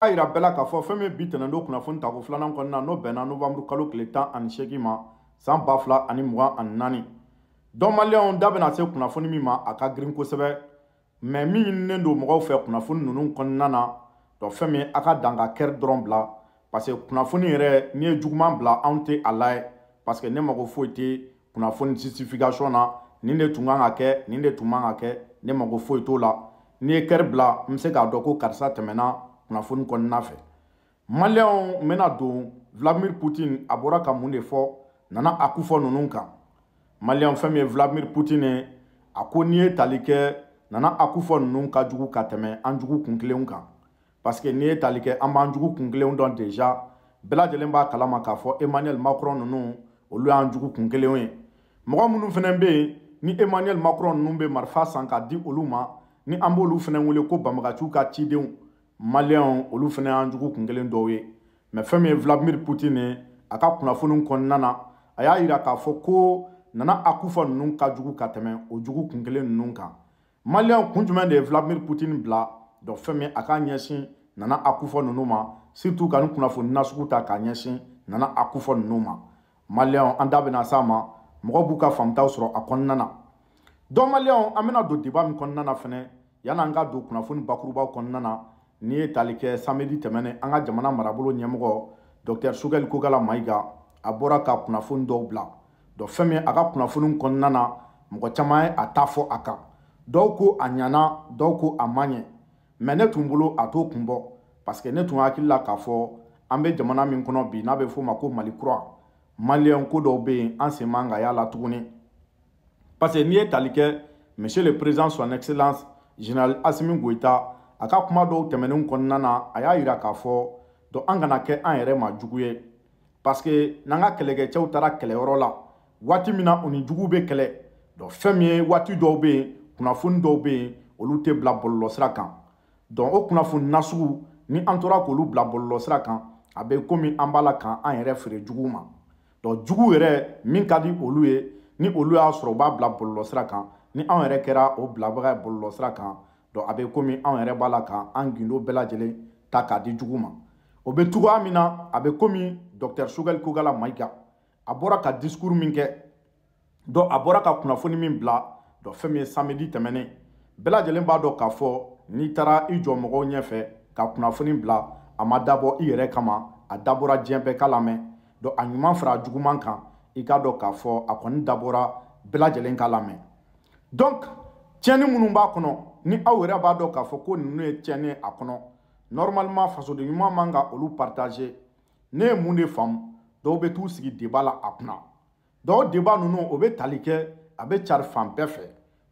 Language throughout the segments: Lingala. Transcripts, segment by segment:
a yira bɛɛ la k'a fɔ fɛn min bi tɛnɛn don kunnafoni tako filanan kɔnɔna n'o bɛnna novanburu kalo tile tan ani seegin ma san ba fila ani mugan ani naani dɔn maliyɛnw da bɛna se kunnafoni min ma a ka girin kosɛbɛ mɛ min ɲininen don mɔgɔw fɛ kunnafoni ninnu kɔnɔna na dɔn fɛn min a ka dan ka kɛri dɔrɔn bila parce que kunnafoni yɛrɛ n'i ye juguman bila anw tɛ a layɛ parce que ne mago foyi tɛ kunnafoni justification na nin de tun kan ka kɛ nin de tun man ka kɛ ne mago foyi t'o la n'i ye kɛri bila n bɛ se k'a dɔn ko karisa tɛmɛna kunnafoni kɔnɔna fɛ maliyɛnw bɛna don vladimir putin a bɔra ka mun de fɔ nana a kofɔ ninnu kan maliyɛn fɛn min ye vladimir putin ye a ko n'i ye tali kɛ nana a kofɔ ninnu ka jugu ka tɛmɛ an jugu kun kelenw kan parce que n'i ye tali kɛ an b'an jugu kun kelenw dɔn déjà bɛɛ lajɛlen b'a kalama k'a fɔ emmanuel macron ninnu olu y'an jugu kun kelenw ye mɔgɔ minnu fɛnɛ bɛ yen ni emmanuel macron ninnu bɛ marifa san k'a di olu ma ni an b'olu fɛnɛ wele ko banbagaciw ka cidenw maliyɛnw olu fana y'an jugu kun kelen dɔw ye mɛ fɛn min ye vladimir putin a ka kunnafoni kɔnɔna na a y'a yira k'a fɔ ko nana akufa ninnu ka jugu ka tɛmɛ o jugu kun kelen ninnu kan maliyɛnw kun jumɛn de ye vladimir putin bila dɔn fɛn min a k'a ɲɛsin nana akufɔ ninnu ma surtout ka nin kunnafoni nasugu ta k'a ɲɛsin nana akufɔ ninnu ma maliyɛnw an da bɛna s'a ma mɔgɔ b'u ka faamutaw sɔrɔ a kɔnɔna na dɔn maliyɛnw an bɛna don deba min kɔnɔna na fɛnɛ yan'an ka don kunnafoni bakurubaw kɔnɔna na n'i ye tali kɛ samedi tɛmɛnen an ka jamana marabolo ɲɛmɔgɔ dr sugɛli kokala mayiga a bɔra ka kunnafoni dɔw bila dɔn fɛn min a ka kunnafoni kɔnɔna na mɔgɔ caman ye a ta fɔ a kan dɔw ko a ɲana dɔw ko a ma ɲɛ mɛ ne tun bolo a t'o kun bɔ paseke ne tun hakili la k'a fɔ an bɛ jamana min kɔnɔ bi n'a bɛ f'o ma ko mali kura maliyɛn ko dɔw bɛ yen an sen man ka y'a la tuguni paseke n'i ye tali kɛ monsieur le président son excellence général asimi goyita a ka kuma dɔw tɛmɛnen kɔnɔna na a y'a yira k'a fɔ dɔn an kana kɛ an yɛrɛ ma jugu ye paske n'an ka kɛlɛkɛcɛw taara kɛlɛyɔrɔ la waati min na u ni jugu bɛ kɛlɛ dɔn fɛn min ye waati dɔw bɛ yen kunnafoni dɔw bɛ yen olu tɛ bila bɔlɔlɔsira kan dɔn o kunnafoni nasugu ni an tora k'olu bila bɔlɔlɔsira kan a bɛ komi an b'a la kan an yɛrɛ feere juguw ma dɔn jugu yɛrɛ min ka di olu ye ni olu y'a sɔrɔ u b'a bila bɔlɔlɔsira kan ni anw yɛrɛ kɛra o bilabaga ye bɔlɔlɔsira kan a bɛ komi anw yɛrɛ b'a la k'an gindo bɛɛ lajɛlen ta k'a di jugu ma o bɛ cogoya min na a bɛ komi dɔkitɛri sugali kogala mayiga a bɔra ka disikuru min kɛ dɔn a bɔra ka kunnafoni min bila dɔn fɛn min ye samedi tɛmɛnen bɛɛ lajɛlen b'a dɔn k'a fɔ n'i taara i jɔ mɔgɔw ɲɛfɛ ka kunnafoni bila a ma dabɔ i yɛrɛ kama a dabɔra diɲɛ bɛɛ ka lamɛn dɔn a ɲuman fara a juguman kan i k'a dɔn k'a fɔ a kɔni dabɔra bɛɛ lajɛlen ka lamɛn donc tiɲɛni minnu b'a kɔnɔ ni aw yɛrɛ b'a dɔn k'a fɔ ko ninnu ye tiɲɛni a kɔnɔ normalement fasoden ɲuman man ka olu partage ne ye mun de faamu dɔw bɛ t'u sigi deba la a kunna dɔw deba ninnu o bɛ tali kɛ a bɛ cari fan bɛɛ fɛ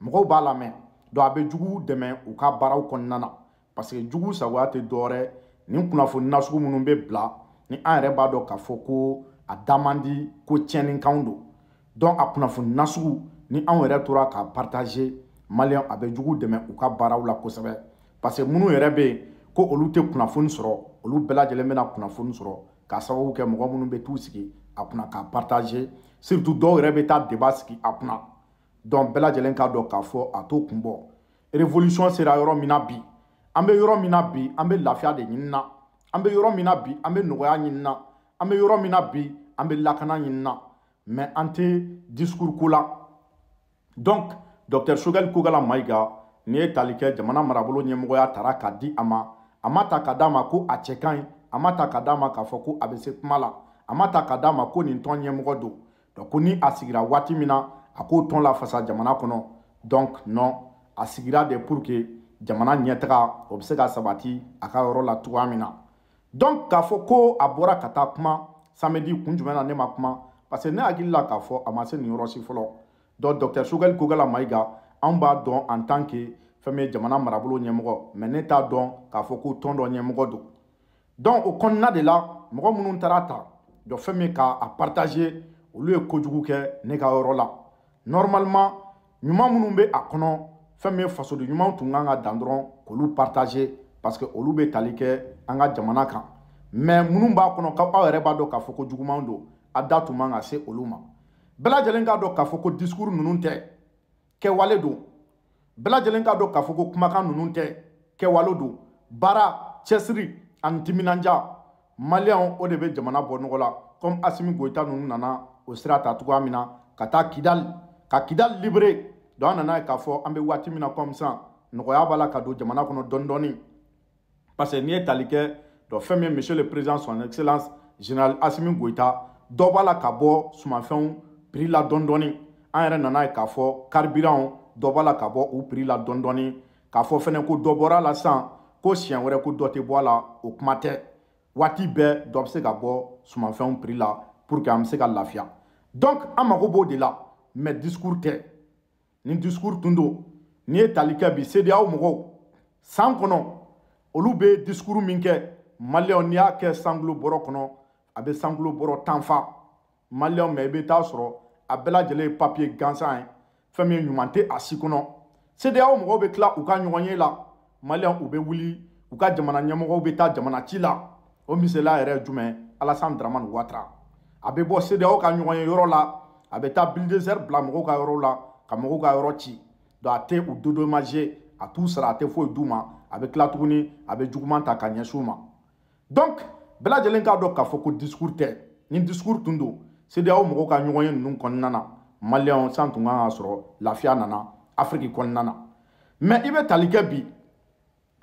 mɔgɔw b'a lamɛn dɔn a bɛ juguw dɛmɛ u ka baaraw kɔnɔna na parce que juguw sagoya tɛ dɔwɛrɛ nin kunnafoni nasugu minnu bɛ bila ni an yɛrɛ b'a dɔn k'a fɔ ko a da man di ko tiɲɛnikanw don dɔn a kunnafoni nasugu ni anw yɛrɛ tora k'a partage maliyɛn a bɛ jugu dɛmɛ u ka baaraw la kosɛbɛ parce que minnu yɛrɛ bɛ yen ko olu tɛ kunnafoni sɔrɔ olu bɛɛ lajɛlen bɛna kunnafoni sɔrɔ k'a sababu kɛ mɔgɔ minnu bɛ t'u sigi a kunna k'a partage surtout dɔw yɛrɛ bɛ taa débat sigi a kunna donc bɛɛ lajɛlen k'a dɔn k'a fɔ a t'o kun bɔ révolution sera yɔrɔ min na bi an bɛ yɔrɔ min na bi an bɛ lafiya de ɲini na an bɛ yɔrɔ min na bi an bɛ nɔgɔya ɲini na an bɛ yɔrɔ min na bi an bɛ lakana ɲini na mais an tɛ discours ko la donc dr sugali kogala mayiga ni ye tali kɛ jamana marabolo ɲɛmɔgɔya tara ka di a ma a ma ta ka d'a ma ko a cɛ ka ɲi a ma ta ka d'a ma k'a fɔ ko a bɛ se kuma la a ma ta ka d'a ma ko nin tɔn ɲɛmɔgɔ don donc ko ni a sigira waati min na a k'o tɔn lafasa jamana kɔnɔ donc non a sigira de pour que jamana ɲɛtaga o bɛ se ka sabati a ka yɔrɔ la cogoya min na donc k'a fɔ ko a bɔra ka taa kuma samedi kun jumɛn na ne ma kuma parce que ne hakili la k'a fɔ a ma se nin yɔrɔ si fɔlɔ donc dr sugali kogala mayiga an b'a dɔn en tant que fɛn min ye jamana marabolo ɲɛmɔgɔ mɛ ne t'a dɔn k'a fɔ ko tɔn dɔ ɲɛmɔgɔ don donc o kɔnɔna de la mɔgɔ minnu taara ta jɔ fɛn min k'a partager olu ye kojugu kɛ ne ka yɔrɔ la normalement ɲuman minnu bɛ a kɔnɔ fɛn min ye fasoden ɲumanw tun kan ka dan dɔrɔn k'olu partager parce que olu bɛ tali kɛ an ka jamana kan mɛ minnu b'a kɔnɔ k'aw yɛrɛ b'a dɔn k'a fɔ ko jugumanw don a da tun man ka se olu ma bɛɛ lajɛlen k'a dɔn k'a fɔ ko discours ninnu tɛ kɛwale don bɛɛ lajɛlen k'a dɔn k'a fɔ ko kumakan ninnu tɛ kɛwale don baara cɛsiri ani timinandiya maliyɛnw o de bɛ jamana bɔ nɔgɔ la comme asimi goyita ninnu nana o sira ta cogoya min na ka taa kidali ka kidali libere donc an nana ye k'a fɔ an bɛ waati min na comme sisan nɔgɔya b'a la ka don jamana kɔnɔ dɔɔni dɔɔni parce que n'i ye tali kɛ donc fɛn min ye monsieur le président son excellence général asimi goyita dɔ b'a la ka bɔ sumanfɛnw piri la dɔɔni dɔɔni an yɛrɛ nana ye k'a fɔ karibiranw dɔ b'a la ka bɔ u piri la dɔɔni dɔɔni k'a fɔ fɛnɛ ko dɔ bɔra a la sisan ko siɲɛ wɛrɛ ko dɔ tɛ bɔ a la o kuma tɛ waati bɛɛ dɔ bɛ se ka bɔ sumanfɛnw piri la pour que an bɛ se ka lafiya donc an mago b'o de la mais discours tɛ ni discours tun don n'i ye tali kɛ bi CEDEAO mɔgɔw san kɔnɔ olu bɛ discours min kɛ maliyɛnw n'i y'a kɛ sankolo bɔrɔ kɔnɔ a bɛ sankolo bɔrɔ tanfa maliyɛnw mɛ i bɛ taa sɔrɔ a bɛɛ lajɛlen ye papiye gansan ye fɛn min ye ɲuman tɛ a si kɔnɔ CDAO mɔgɔw bɛ tila u ka ɲɔgɔn ye la maliyɛn u bɛ wuli u ka jamana ɲɛmɔgɔw bɛ taa jamana ci la o misaliya yɛrɛ ye jumɛn ye Alassane Dramane Ouattara a bɛ bɔ CDAO ka ɲɔgɔn ye yɔrɔ la a bɛ taa bulldozer bila mɔgɔw ka yɔrɔ la ka mɔgɔw ka yɔrɔ ci donc a tɛ u dédommager a t'u sara a tɛ foyi d'u ma a bɛ tila tuguni a bɛ juguman ta ka ɲɛsin u ma donc bɛɛ lajɛlen k'a dɔn k'a fɔ ko discours tɛ ni discours tun don CEDEAO mɔgɔw ka ɲɔgɔnye ninnu kɔnɔna na maliyɛnw san tun kan ka sɔrɔ lafiya nana afiriki kɔnɔna na mɛ i bɛ tali kɛ bi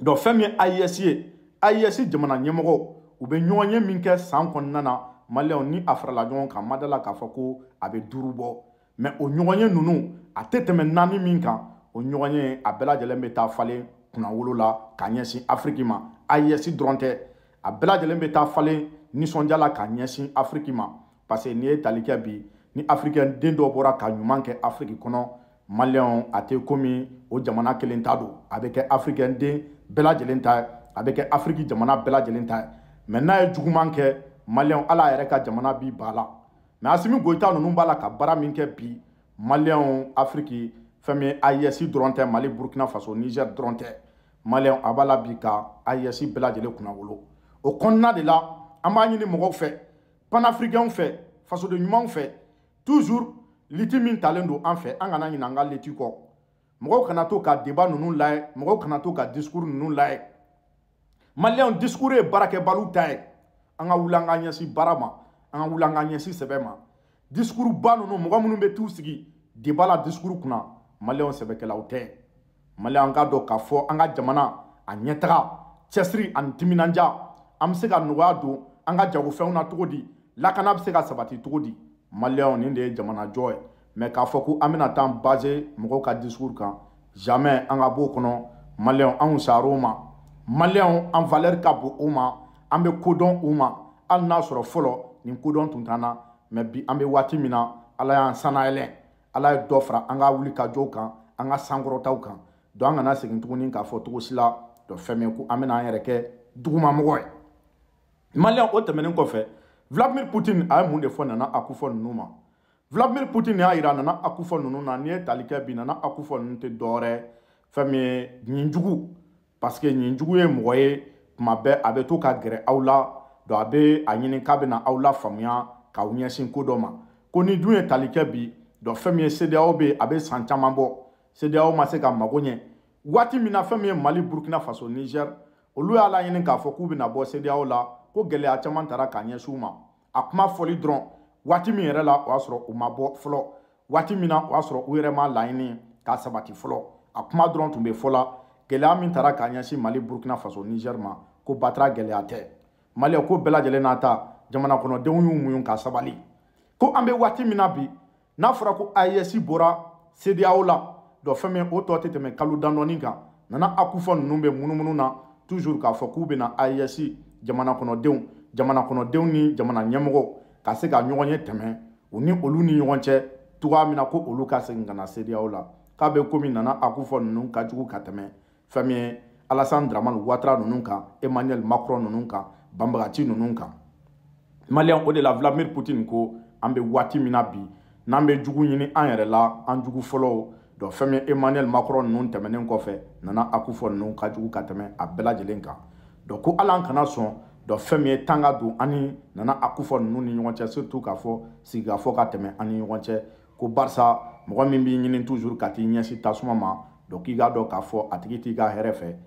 dɔ fɛn min ye AES ye AES jamana ɲɛmɔgɔ u bɛ ɲɔgɔnye min kɛ san kɔnɔna na maliyɛnw ni a farala ɲɔgɔn kan ma da la k'a fɔ ko a bɛ duuru bɔ mɛ o ɲɔgɔnye ninnu a tɛ tɛmɛ naani min kan o ɲɔgɔnye a bɛɛ lajɛlen bɛ taa falen kunnawolo la k'a ɲɛsin afiriki ma AES dɔrɔn tɛ a bɛɛ lajɛlen bɛ taa falen nisɔndiya la k'a ɲɛsin afiriki ma parce que n'i ye tali kɛ bi ni afirikɛn den dɔ bɔra ka ɲuman kɛ afiriki kɔnɔ maliyɛnw a tɛ komi o jamana kelen ta don a bɛ kɛ afirikɛn den bɛɛ lajɛlen ta ye a bɛ kɛ afiriki jamana bɛɛ lajɛlen ta ye mɛ n'a ye juguman kɛ maliyɛnw ala yɛrɛ ka jamana bi ba la mɛ asimi goyita ninnu b'a la ka baara min kɛ bi maliyɛnw afiriki fɛn min ye ayɛsi dɔrɔn tɛ mali burukina faso nizɛri dɔrɔn tɛ maliyɛnw a b'a la bi ka ayɛsi bɛɛ lajɛlen kunnawolo o kɔnɔna de la an b'a ɲini mɔgɔw fɛ panafricain fɛ fasoden ɲumanw fɛ toujours liti min talen don an fɛ an kana ɲinɛ an ka liti kɔ mɔgɔw kana to ka débat ninnu layɛ mɔgɔw kana to ka discours ninnu layɛ maliyɛnw discours ye baarakɛbaliw ta ye an ka wuli an ka ɲɛsin baara ma an ka wuli an ka ɲɛsin sɛbɛn ma discours ba ninnu mɔgɔ minnu bɛ t'u sigi débat la discours kunna maliyɛnw sɛbɛkɛlaw tɛ maliyɛn ka dɔn k'a fɔ an ka jamana a ɲɛtaga cɛsiri ani timinandiya an bɛ se ka nɔgɔya don an ka jagofɛnw na cogo di lakana bɛ se ka sabati cogo di maliyɛnw nin de ye jamanajɔ ye mɛ k'a fɔ ko an bɛna taa baze mɔgɔw ka discours kan jamais an ka b'o kɔnɔ maliyɛnw anw sar'o ma maliyɛnw an valeur ka bon o ma an bɛ kodɔn o ma hali n'a sɔrɔ fɔlɔ nin kodɔn tun t'an na mɛ bi an bɛ waati min na ala y'an sanayɛlɛ ala ye dɔ fara an ka wuli ka jɔw kan an ka sankɔrɔtaw kan don an kana segin tuguni k'a fɔ cogo si la dɔ fɛn min ko an bɛna an yɛrɛ kɛ dugumamɔgɔ ye maliyɛn o tɛmɛnen kɔfɛ vladimir putin a ye mun de fɔ nana a kofɔ ninnu ma vladimir putin y'a yira nana a kofɔ ninnu na n'i ye tali kɛ bi nana a kofɔ ninnu tɛ dɔwɛrɛ fɛn min ye ɲinjugu parce que ɲinjugu ye mɔgɔ ye tuma bɛɛ a bɛ to ka gɛrɛ aw la don a bɛ a ɲini k'a bɛna aw la faamuya k'aw ɲɛsin ko dɔ ma ko ni dun ye tali kɛ bi dɔn fɛn min ye CDAO bɛ yen a bɛ san caman bɔ CDAO ma se ka mago ɲɛ waati min na fɛn min ye Mali Burukina Faso Niger olu y'a laɲini k'a fɔ k'u bɛna bɔ CDAO la ko gɛlɛya caman taara k'a ɲɛsin u ma a kuma fɔli dɔrɔn waati min yɛrɛ la o y'a sɔrɔ u ma bɔ fɔlɔ waati min na o y'a sɔrɔ u yɛrɛ ma laɲini k'a sabati fɔlɔ a kuma dɔrɔn tun bɛ fɔ la gɛlɛya min taara k'a ɲɛsin mali burukina faso nizɛri ma ko batara gɛlɛya tɛ maliyɛn ko bɛɛ lajɛlen n'a ta jamana kɔnɔdenw y'u muɲu ka sabali ko an bɛ waati min na bi n'a fɔra ko AES bɔra CEDEAO la dɔ fɛn min o tɔ tɛ tɛmɛ kalo dan dɔɔni kan nana ACUFA ninnu bɛ munumunu na toujours k'a fɔ k'u bɛna AES jamana kɔnɔdenw jamana kɔnɔdenw ni jamana ɲɛmɔgɔw ka se ka ɲɔgɔn ye tɛmɛ u ni olu ni ɲɔgɔn cɛ cogoya min na ko olu ka segin ka na seereyaw la k'a bɛ ko min nana a k'u fɔ ninnu ka jugu ka tɛmɛ fɛn min ye alassane dramane ouattara ninnu kan emmanuel macron ninnu kan banbagaci ninnu kan maliyɛn o de la vladimir poutine ko an bɛ waati min na bi n'an bɛ jugu ɲini an yɛrɛ la an jugu fɔlɔw dɔn fɛn min emmanuel macron ninnu tɛmɛnen kɔfɛ nana a k'u fɔ ninnu ka jugu ka tɛmɛ a bɛɛ lajɛlen kan dɔn ko hali an kana sɔn dɔn fɛn min ye tan ka don ani nana a kofɔ ninnu ni ɲɔgɔn cɛ surtout k'a fɔ sigikafɔ ka tɛmɛ an ni ɲɔgɔn cɛ ko barisa mɔgɔ min b'i ɲini toujours ka t'i ɲɛsin tasuma ma dɔn k'i k'a dɔn k'a fɔ a tigi t'i ka hɛrɛ fɛ